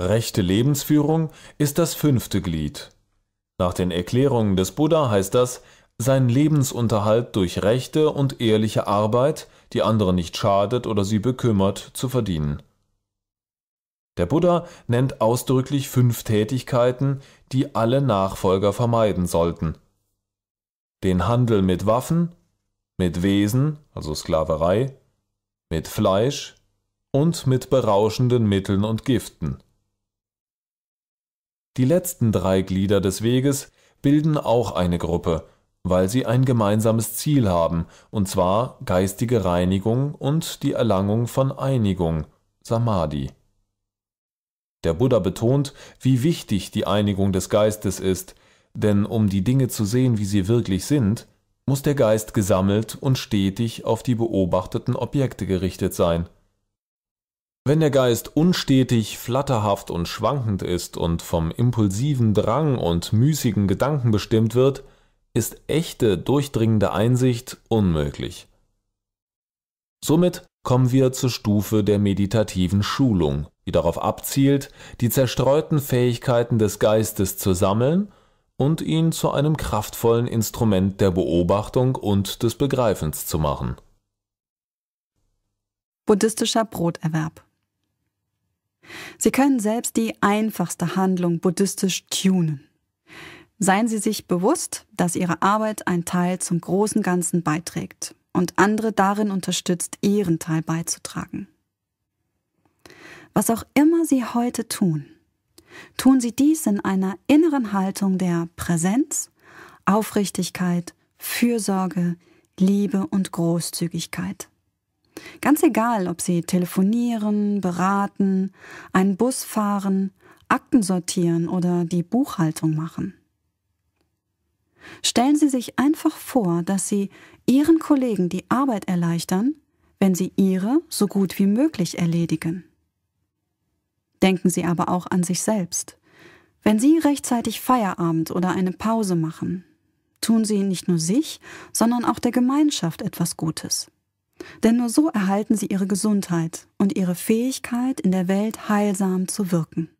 Rechte Lebensführung ist das fünfte Glied. Nach den Erklärungen des Buddha heißt das, seinen Lebensunterhalt durch rechte und ehrliche Arbeit, die anderen nicht schadet oder sie bekümmert, zu verdienen. Der Buddha nennt ausdrücklich fünf Tätigkeiten, die alle Nachfolger vermeiden sollten. Den Handel mit Waffen, mit Wesen, also Sklaverei, mit Fleisch und mit berauschenden Mitteln und Giften. Die letzten drei Glieder des Weges bilden auch eine Gruppe, weil sie ein gemeinsames Ziel haben, und zwar geistige Reinigung und die Erlangung von Einigung, Samadhi. Der Buddha betont, wie wichtig die Einigung des Geistes ist, denn um die Dinge zu sehen, wie sie wirklich sind, muss der Geist gesammelt und stetig auf die beobachteten Objekte gerichtet sein. Wenn der Geist unstetig, flatterhaft und schwankend ist und vom impulsiven Drang und müßigen Gedanken bestimmt wird, ist echte, durchdringende Einsicht unmöglich. Somit kommen wir zur Stufe der meditativen Schulung, die darauf abzielt, die zerstreuten Fähigkeiten des Geistes zu sammeln und ihn zu einem kraftvollen Instrument der Beobachtung und des Begreifens zu machen. Buddhistischer Broterwerb Sie können selbst die einfachste Handlung buddhistisch tunen. Seien Sie sich bewusst, dass Ihre Arbeit einen Teil zum großen Ganzen beiträgt und andere darin unterstützt, ihren Teil beizutragen. Was auch immer Sie heute tun, tun sie dies in einer inneren Haltung der Präsenz, Aufrichtigkeit, Fürsorge, Liebe und Großzügigkeit. Ganz egal, ob sie telefonieren, beraten, einen Bus fahren, Akten sortieren oder die Buchhaltung machen. Stellen Sie sich einfach vor, dass Sie Ihren Kollegen die Arbeit erleichtern, wenn Sie Ihre so gut wie möglich erledigen. Denken Sie aber auch an sich selbst. Wenn Sie rechtzeitig Feierabend oder eine Pause machen, tun Sie nicht nur sich, sondern auch der Gemeinschaft etwas Gutes. Denn nur so erhalten Sie Ihre Gesundheit und Ihre Fähigkeit, in der Welt heilsam zu wirken.